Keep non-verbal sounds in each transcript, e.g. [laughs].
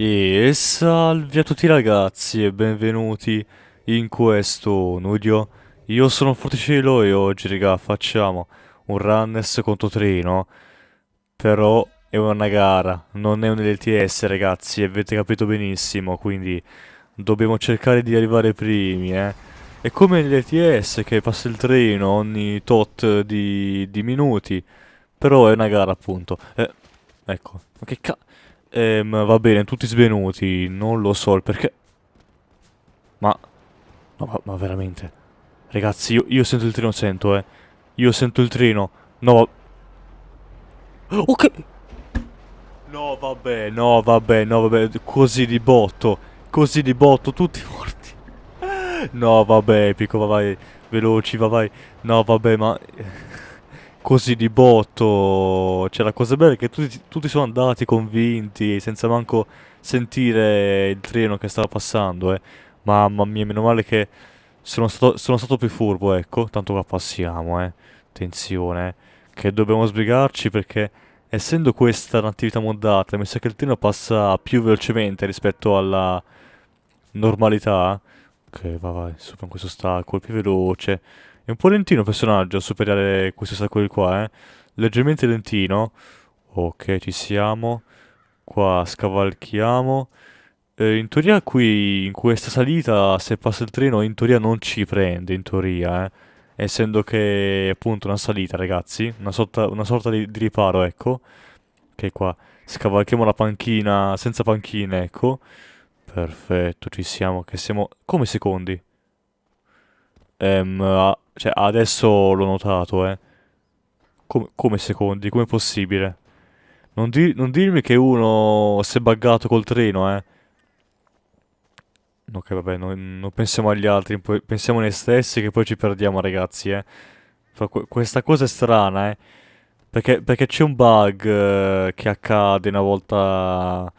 E salve a tutti ragazzi e benvenuti in questo nudio Io sono Forticello e oggi raga facciamo un runners contro Trino Però è una gara, non è un LTS ragazzi, avete capito benissimo Quindi dobbiamo cercare di arrivare primi eh È come l'LTS che passa il treno ogni tot di, di, minuti Però è una gara appunto eh, Ecco, ma che cazzo Ehm, va bene, tutti svenuti. Non lo so il perché. Ma... No, ma, ma veramente. Ragazzi, io, io, sento il treno, sento, eh. Io sento il treno. No, va... Ok. No, vabbè, no, vabbè, no, vabbè. Così di botto. Così di botto, tutti morti. No, vabbè, Pico, va vai. Veloci, va vai. No, vabbè, ma così di botto. Cioè, la cosa bella è che tutti, tutti, sono andati convinti, senza manco sentire il treno che stava passando. Eh. Mamma mia, meno male che sono stato, sono stato più furbo, ecco. Tanto qua passiamo, eh. Attenzione, eh. che dobbiamo sbrigarci perché essendo questa un'attività mondata, mi sa che il treno passa più velocemente rispetto alla normalità. Eh. Ok, va vai, supera questo ostacolo, più veloce. È un po' lentino il personaggio a superare questo di qua, eh. Leggermente lentino. Ok, ci siamo. Qua scavalchiamo. Eh, in teoria qui, in questa salita, se passa il treno, in teoria non ci prende, in teoria, eh. Essendo che è appunto una salita, ragazzi. Una sorta, una sorta di, di riparo, ecco. Ok, qua. Scavalchiamo la panchina, senza panchine, ecco. Perfetto, ci siamo, che siamo... Come secondi? Um, cioè, adesso l'ho notato, eh. Com- come secondi? Come possibile? Non, di- non dirmi che uno si è buggato col treno, eh. Ok, vabbè, non, non pensiamo agli altri, pensiamo a noi stessi che poi ci perdiamo, ragazzi, eh. Fa- questa cosa è strana, eh. Perché, perché c'è un bug eh, che accade una volta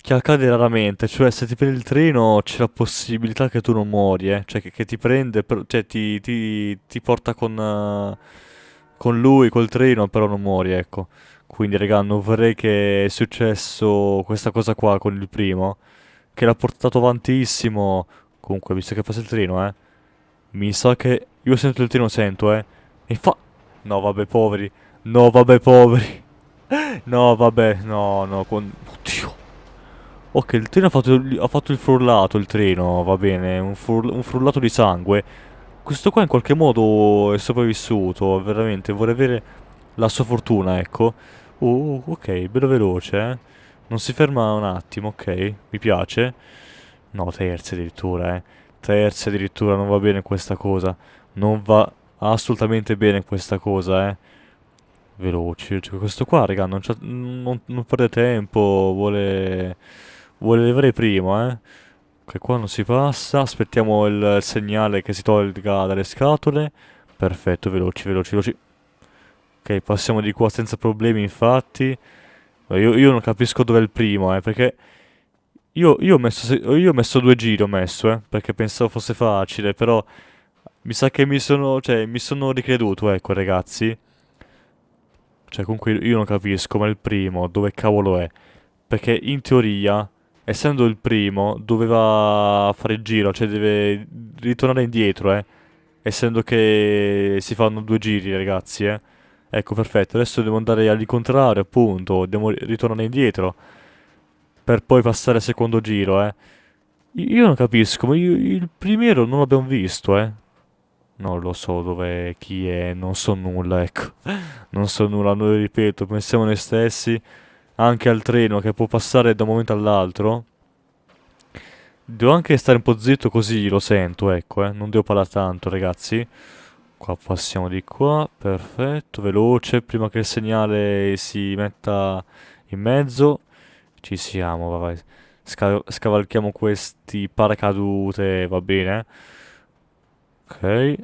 che accade raramente, cioè se ti prendi il treno c'è la possibilità che tu non muori, eh? cioè che, che, ti prende, cioè ti, ti, ti porta con, eh, con, lui, col treno, però non muori, ecco. Quindi raga, non vorrei che è successo questa cosa qua con il primo, che l'ha portato avantissimo, comunque visto che passa il treno, eh. Mi sa che... io sento il treno, sento, eh. E fa... No vabbè, poveri. No vabbè, poveri. [laughs] no vabbè, no, no, con... Oddio. Ok, il treno ha fatto, ha fatto il frullato, il treno, va bene, un, frul un frullato di sangue. Questo qua in qualche modo è sopravvissuto, veramente, vorrei avere la sua fortuna, ecco. Oh, ok, bello veloce, eh. Non si ferma un attimo, ok, mi piace. No, terza addirittura, eh. Terza addirittura, non va bene questa cosa. Non va assolutamente bene questa cosa, eh. Veloci, cioè, questo qua, raga, non, non, non perde tempo, vuole... Vuole levare prima, eh. Che qua non si passa. Aspettiamo il, il segnale che si tolga dalle scatole. Perfetto, veloci, veloci, veloci. Ok, passiamo di qua senza problemi, infatti. Io, io non capisco dove è il primo, eh, perché... Io, io, ho messo, io, ho messo, due giri, ho messo, eh, perché pensavo fosse facile, però... Mi sa che mi sono, cioè, mi sono ricreduto, ecco, ragazzi. Cioè, comunque io non capisco, ma il primo, dove cavolo è? Perché in teoria essendo il primo, doveva fare il giro, cioè deve ritornare indietro, eh. Essendo che si fanno due giri, ragazzi, eh. Ecco, perfetto. Adesso devo andare all'incontrario, appunto. Devo ritornare indietro. Per poi passare al secondo giro, eh. Io non capisco, ma io, il primo non l'abbiamo visto, eh. Non lo so dove chi è, non so nulla, ecco. [laughs] Non so nulla, noi ripeto, pensiamo noi stessi anche al treno che può passare da un momento all'altro. Devo anche stare un po' zitto così lo sento, ecco, eh. Non devo parlare tanto, ragazzi. Qua passiamo di qua, perfetto, veloce, prima che il segnale si metta in mezzo. Ci siamo, va vai. Sca scavalchiamo questi paracadute, va bene. Eh. Ok,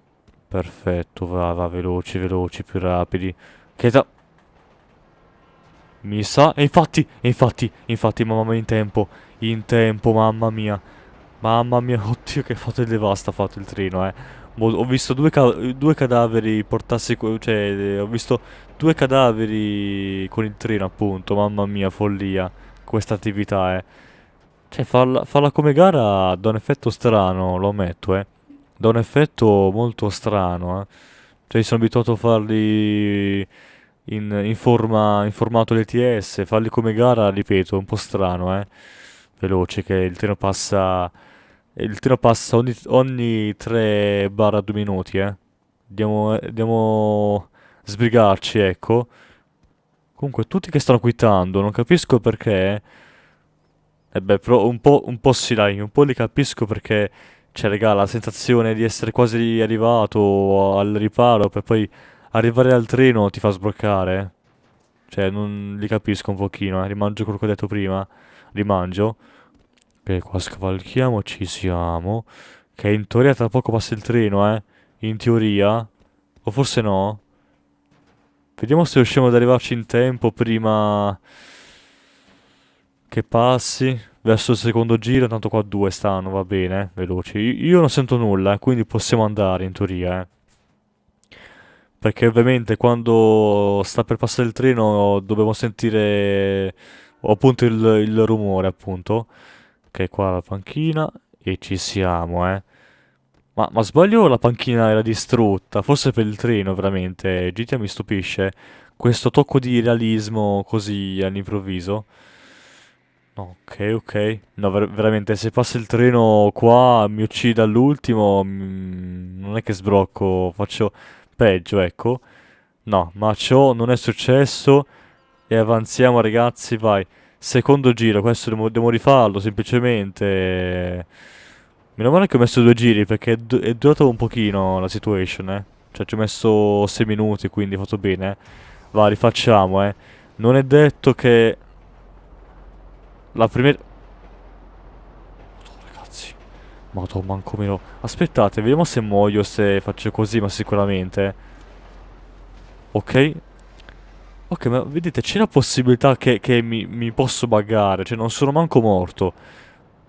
perfetto, va, va, veloci, veloci, più rapidi. Che da... Mi sa... E infatti, e infatti, infatti, mamma mia, in tempo. In tempo, mamma mia. Mamma mia, [laughs] oddio che fate devasta ha fatto il treno, eh. Ho visto due, ca due cadaveri portarsi... Cioè, eh, ho visto due cadaveri con il treno, appunto. Mamma mia, follia. Questa attività, eh. Cioè, farla, farla come gara dà un effetto strano, lo ammetto, eh. Dà un effetto molto strano, eh. Cioè, sono abituato a farli in, in, forma, in formato LTS, farli come gara, ripeto, è un po' strano, eh? veloce, che il treno passa, il treno passa ogni, ogni 3-2 minuti, eh? Andiamo, eh, andiamo sbrigarci, ecco. Comunque, tutti che stanno quittando, non capisco perché... E eh beh, però un po', un po' sì, dai, un po' li capisco perché... Cioè, regà, la sensazione di essere quasi arrivato al riparo per poi arrivare al treno ti fa sbloccare. Cioè, non li capisco un pochino, eh. Rimangio quello che ho detto prima. Rimangio. Ok, qua scavalchiamo, ci siamo. Che in teoria tra poco passa il treno, eh. In teoria. O forse no. Vediamo se riusciamo ad arrivarci in tempo prima... Che passi verso il secondo giro, tanto qua due stanno, va bene, veloci. Io non sento nulla, eh, quindi possiamo andare in teoria, eh perché ovviamente quando sta per passare il treno dobbiamo sentire appunto il, il rumore appunto ok qua la panchina e ci siamo eh ma, ma sbaglio la panchina era distrutta forse per il treno veramente GTA mi stupisce questo tocco di realismo così all'improvviso ok ok no ver veramente se passa il treno qua mi uccide all'ultimo mm, non è che sbrocco faccio peggio, ecco. No, ma ciò non è successo e avanziamo ragazzi, vai. Secondo giro, questo dobbiamo, dobbiamo rifarlo semplicemente. Meno male che ho messo due giri perché è, du è durata un pochino la situation, eh. Cioè ci ho messo 6 minuti, quindi ho fatto bene. Eh. Va, rifacciamo, eh. Non è detto che... La prima... Ma to manco meno. Aspettate, vediamo se muoio, se faccio così, ma sicuramente. Ok. Ok, ma vedete, c'è la possibilità che, che mi, mi, posso buggare. Cioè, non sono manco morto.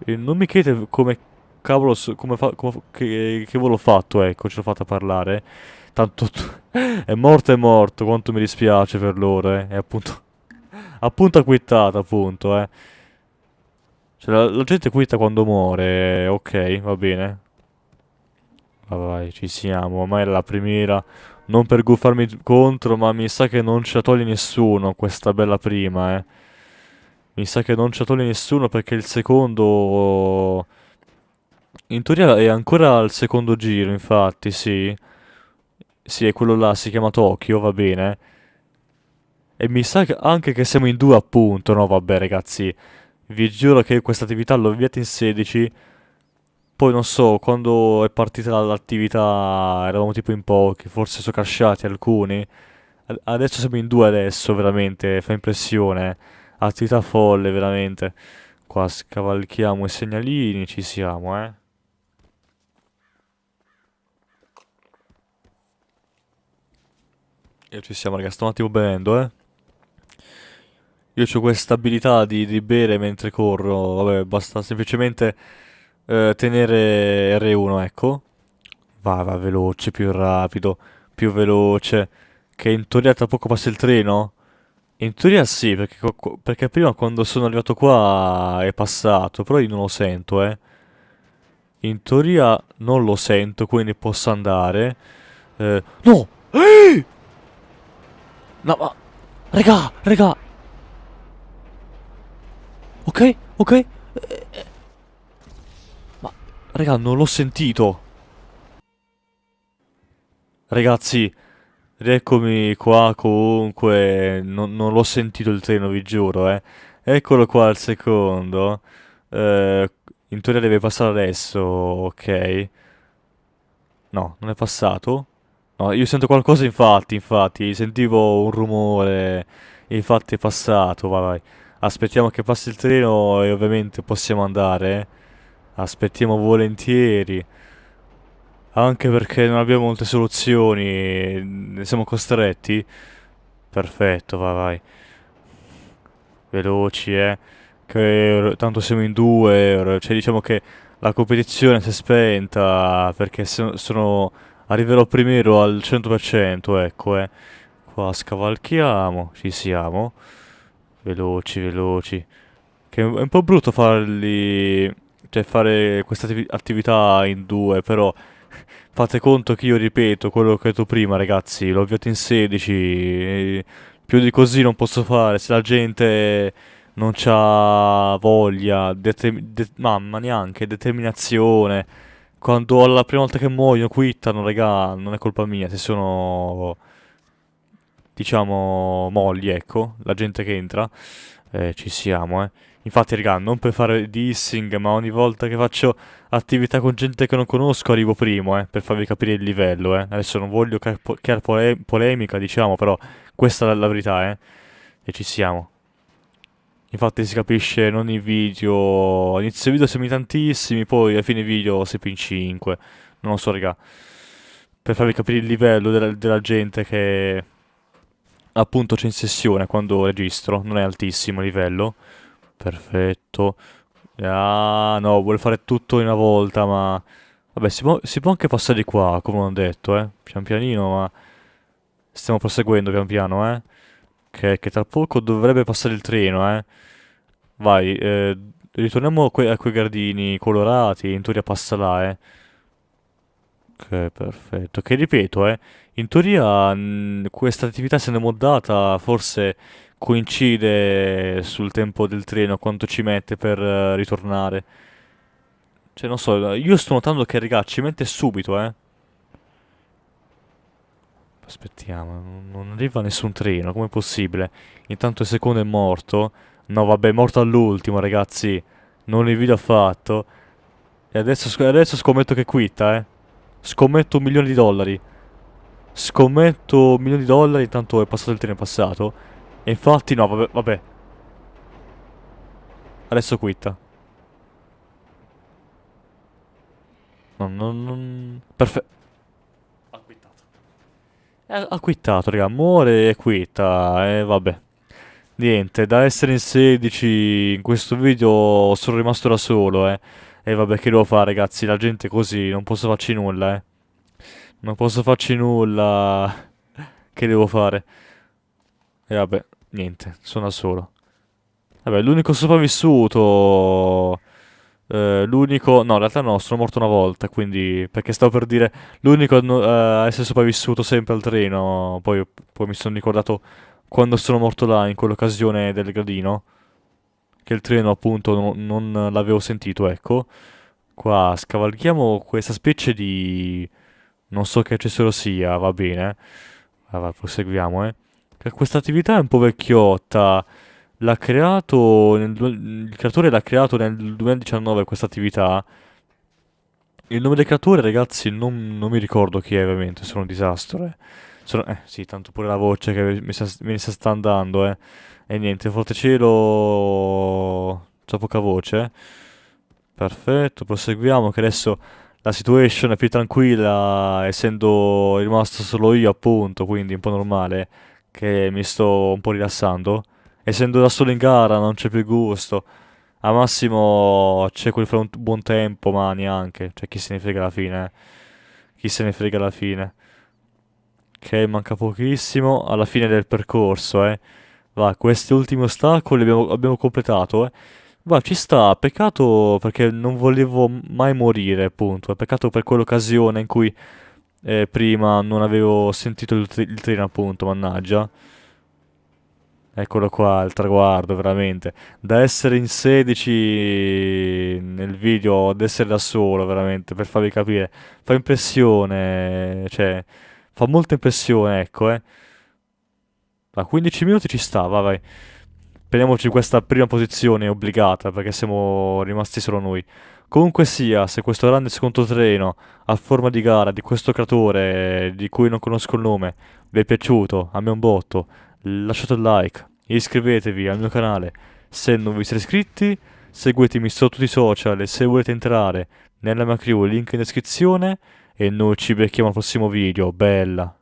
E non mi chiedete come cavolo, come, fa, come che, che l'ho fatto, ecco, ce l'ho fatta parlare. Tanto [laughs] è morto è morto, quanto mi dispiace per loro, eh. È appunto... [laughs] Appunto acquittata, appunto, eh. Cioè, la, la gente quitta quando muore, ok, va bene. Vai, vai, ci siamo, ormai è la prima. Non per guffarmi contro, ma mi sa che non ce la toglie nessuno questa bella prima, eh. Mi sa che non ce la toglie nessuno perché il secondo... In teoria è ancora al secondo giro, infatti, sì. Sì, è quello là, si chiama Tokyo, va bene. E mi sa che anche che siamo in due appunto, no vabbè ragazzi. Vi giuro che questa attività l'ho avviata in 16. Poi non so, quando è partita l'attività eravamo tipo in pochi, forse sono casciati alcuni. Adesso siamo in due adesso, veramente, fa impressione. Attività folle, veramente. Qua scavalchiamo i segnalini, ci siamo, eh. E ci siamo, ragazzi, sto un attimo bevendo, eh. Io ho questa abilità di, di, bere mentre corro. Vabbè, basta semplicemente eh, tenere R1, ecco. Va, va veloce, più rapido, più veloce. Che in teoria tra poco passa il treno? In teoria sì, perché, perché, prima quando sono arrivato qua è passato, però io non lo sento, eh. In teoria non lo sento, quindi posso andare. Eh, no! Ehi! No, ma... Regà, regà, Ok, ok. Eh, eh. Ma, raga, non l'ho sentito. Ragazzi, rieccomi qua comunque. Non, non l'ho sentito il treno, vi giuro, eh. Eccolo qua al secondo. Eh, in teoria deve passare adesso, ok. No, non è passato. No, io sento qualcosa infatti, infatti. Sentivo un rumore. Infatti è passato, vai vai aspettiamo che passi il treno e ovviamente possiamo andare. Aspettiamo volentieri. Anche perché non abbiamo molte soluzioni, ne siamo costretti. Perfetto, vai vai. Veloci, eh. Che tanto siamo in due, cioè diciamo che la competizione si è spenta perché sono arriverò primero al 100%, ecco, eh. Qua scavalchiamo, ci siamo. Veloci, veloci. Che è un po' brutto farli... Cioè fare questa attività in due, però... [laughs] Fate conto che io ripeto quello che ho detto prima, ragazzi. L'ho avviato in 16. Più di così non posso fare. Se la gente non c'ha voglia, mamma neanche, determinazione. Quando alla prima volta che muoiono, quittano, raga, non è colpa mia. Se sono diciamo, molli, ecco, la gente che entra. Eh, ci siamo, eh. Infatti, raga, non per fare dissing, ma ogni volta che faccio attività con gente che non conosco arrivo primo, eh, per farvi capire il livello, eh. Adesso non voglio creare crear pole polemica, diciamo, però questa è la verità, eh. E ci siamo. Infatti si capisce in ogni video, all'inizio video siamo in tantissimi, poi a fine video siamo in 5. Non lo so, raga. Per farvi capire il livello della, della gente che appunto c'è in sessione quando registro, non è altissimo livello. Perfetto. Ah no, vuole fare tutto in una volta, ma... Vabbè, si può, si può anche passare di qua, come ho detto, eh. Pian pianino, ma... Stiamo proseguendo pian piano, eh. Che, che tra poco dovrebbe passare il treno, eh. Vai, eh, ritorniamo a, que a quei gardini colorati, in teoria passa là, eh. Ok, perfetto. Che ripeto, eh, in teoria mh, questa attività se ne è moddata, forse coincide sul tempo del treno, quanto ci mette per eh, ritornare. Cioè, non so, io sto notando che, raga, ci mette subito, eh. Aspettiamo, non arriva nessun treno, com'è possibile? Intanto il secondo è morto. No, vabbè, è morto all'ultimo, ragazzi. Non li vedo affatto. E adesso, adesso scommetto che quitta, eh. Scommetto un milione di dollari. Scommetto un milione di dollari, tanto è passato il treno passato. E infatti no, vabbè, vabbè. Adesso quitta. Non, non... non... Perfetto. Ha quittato. ha eh, quittato, raga. Muore e quitta. E eh, vabbè. Niente, da essere in 16 in questo video sono rimasto da solo, eh. E vabbè, che devo fare, ragazzi? La gente è così, non posso farci nulla, eh. Non posso farci nulla. Che devo fare? E vabbè, niente, sono da solo. Vabbè, l'unico sopravvissuto... Eh, l'unico... No, in realtà no, sono morto una volta, quindi... Perché stavo per dire... L'unico a eh, essere sopravvissuto sempre al treno. Poi, poi mi sono ricordato quando sono morto là, in quell'occasione del gradino che il treno appunto no, non l'avevo sentito, ecco. Qua scavalchiamo questa specie di... non so che accesso sia, va bene. Allora, proseguiamo, eh. Questa attività è un po' vecchiotta. L'ha creato... Nel, il creatore l'ha creato nel 2019 questa attività. Il nome del creatore, ragazzi, non, non mi ricordo chi è, ovviamente, sono un disastro, eh. Sono, eh, sì, tanto pure la voce che mi, sta, mi sta andando, eh. E niente, Fortecielo C'è poca voce. Perfetto, proseguiamo che adesso la situation è più tranquilla, essendo rimasto solo io appunto, quindi un po' normale, che mi sto un po' rilassando. Essendo da solo in gara non c'è più gusto. Al massimo c'è quel fra un buon tempo, ma neanche. Cioè chi se ne frega alla fine. Eh. Chi se ne frega alla fine. Ok, manca pochissimo alla fine del percorso, eh. Va, ultimi ostacoli abbiamo, abbiamo completato, eh. Va, ci sta, peccato perché non volevo mai morire, appunto. Peccato per quell'occasione in cui eh, prima non avevo sentito il, il treno, appunto, mannaggia. Eccolo qua, il traguardo, veramente. Da essere in 16 nel video, ad essere da solo, veramente, per farvi capire. Fa impressione, cioè, fa molta impressione, ecco, eh. Da 15 minuti ci sta, vai. Prendiamoci questa prima posizione obbligata perché siamo rimasti solo noi. Comunque sia, se questo grande treno a forma di gara di questo creatore di cui non conosco il nome vi è piaciuto, a me un botto, lasciate un like, iscrivetevi al mio canale se non vi siete iscritti, seguitemi su tutti i social e se volete entrare nella mia crew link in descrizione e noi ci becchiamo al prossimo video, bella!